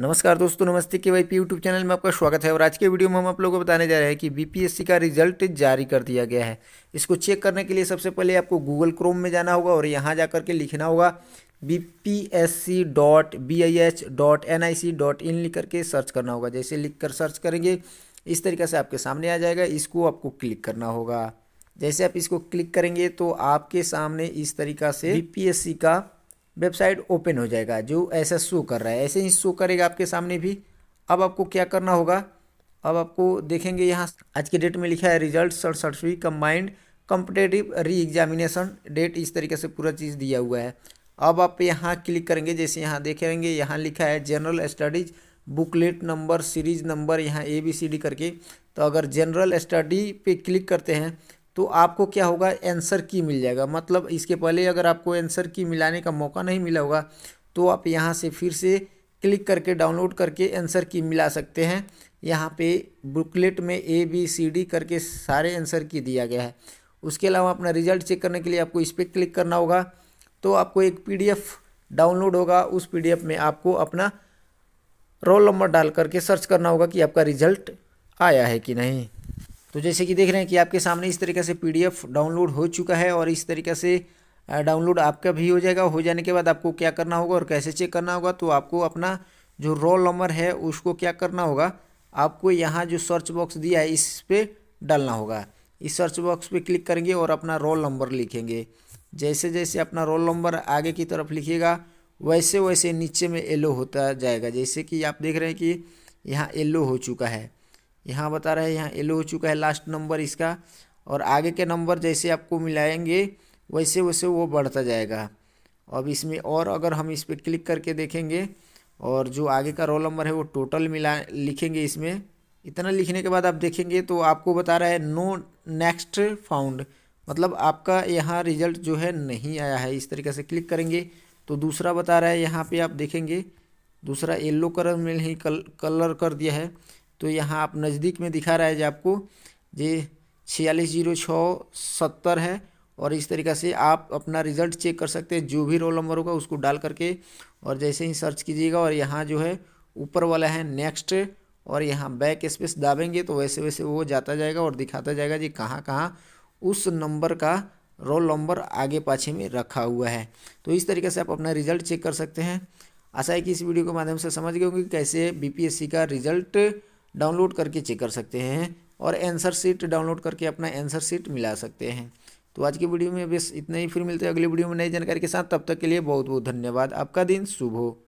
नमस्कार दोस्तों नमस्ते के वाई पी यूट्यूब चैनल में आपका स्वागत है और आज के वीडियो में हम आप लोगों को बताने जा रहे हैं कि बीपीएससी का रिजल्ट जारी कर दिया गया है इसको चेक करने के लिए सबसे पहले आपको गूगल क्रोम में जाना होगा और यहाँ जा कर के लिखना होगा B P S C dot B I H dot N I C dot in लिख करके सर्च करना होगा जैसे लिख कर सर्च करेंगे इस तरीके से आपके सामने आ जाएगा इसको आपको क्लिक करना होगा जैसे आप इसको क्लिक करेंगे तो आपके सामने इस तरीका से बी पी एस सी का वेबसाइट ओपन हो जाएगा जो ऐसा शो कर रहा है ऐसे ही शो करेगा आपके सामने भी अब आपको क्या करना होगा अब आपको देखेंगे यहाँ आज के डेट में लिखा है रिजल्ट सड़सठवीं combined competitive re examination date इस तरीके से पूरा चीज़ दिया हुआ है अब आप यहाँ क्लिक करेंगे जैसे यहाँ देखेंगे यहाँ लिखा है general studies booklet number series number यहाँ ए बी सी डी करके तो अगर जनरल स्टडी पे क्लिक करते हैं तो आपको क्या होगा आंसर की मिल जाएगा मतलब इसके पहले अगर आपको आंसर की मिलाने का मौका नहीं मिला होगा तो आप यहाँ से फिर से क्लिक करके डाउनलोड करके आंसर की मिला सकते हैं यहाँ पे बुकलेट में ए बी सी डी करके सारे आंसर की दिया गया है उसके अलावा अपना रिजल्ट चेक करने के लिए आपको इस पर क्लिक करना होगा तो आपको एक पी डाउनलोड होगा उस पी में आपको अपना रोल नंबर डाल करके सर्च करना होगा कि आपका रिजल्ट आया है कि नहीं तो जैसे कि देख रहे हैं कि आपके सामने इस तरीके से पीडीएफ डाउनलोड हो चुका है और इस तरीके से डाउनलोड आपका भी हो जाएगा हो जाने के बाद आपको क्या करना होगा और कैसे चेक करना होगा तो आपको अपना जो रोल नंबर है उसको क्या करना होगा आपको यहाँ जो सर्च बॉक्स दिया है इस पर डालना होगा इस सर्च बॉक्स पे क्लिक करेंगे और अपना रोल नंबर लिखेंगे जैसे जैसे अपना रोल नंबर आगे की तरफ लिखिएगा वैसे वैसे नीचे में येलो होता जाएगा जैसे कि आप देख रहे हैं कि यहाँ येल्लो हो चुका है यहाँ बता रहा है यहाँ येलो हो चुका है लास्ट नंबर इसका और आगे के नंबर जैसे आपको मिलाएंगे वैसे वैसे वो बढ़ता जाएगा अब इसमें और अगर हम इस पर क्लिक करके देखेंगे और जो आगे का रोल नंबर है वो टोटल मिला लिखेंगे इसमें इतना लिखने के बाद आप देखेंगे तो आपको बता रहा है नो नेक्स्ट फाउंड मतलब आपका यहाँ रिजल्ट जो है नहीं आया है इस तरीके से क्लिक करेंगे तो दूसरा बता रहा है यहाँ पे आप देखेंगे दूसरा येल्लो कलर में ही कल, कलर कर दिया है तो यहाँ आप नज़दीक में दिखा रहा है जो आपको ये छियालीस जीरो छः सत्तर है और इस तरीका से आप अपना रिज़ल्ट चेक कर सकते हैं जो भी रोल नंबर होगा उसको डाल करके और जैसे ही सर्च कीजिएगा और यहाँ जो है ऊपर वाला है नेक्स्ट और यहाँ बैक स्पेस दाबेंगे तो वैसे वैसे वो जाता जाएगा और दिखाता जाएगा जी कहाँ कहाँ उस नंबर का रोल नंबर आगे पाछे में रखा हुआ है तो इस तरीके से आप अपना रिज़ल्ट चेक कर सकते हैं आशा है कि इस वीडियो के माध्यम से समझ गए होंगे कैसे बीपीएससी का रिज़ल्ट डाउनलोड करके चेक कर सकते हैं और एंसर सीट डाउनलोड करके अपना एंसर सीट मिला सकते हैं तो आज की वीडियो में बस इतना ही फिर मिलते हैं अगली वीडियो में नई जानकारी के साथ तब तक के लिए बहुत बहुत धन्यवाद आपका दिन शुभ हो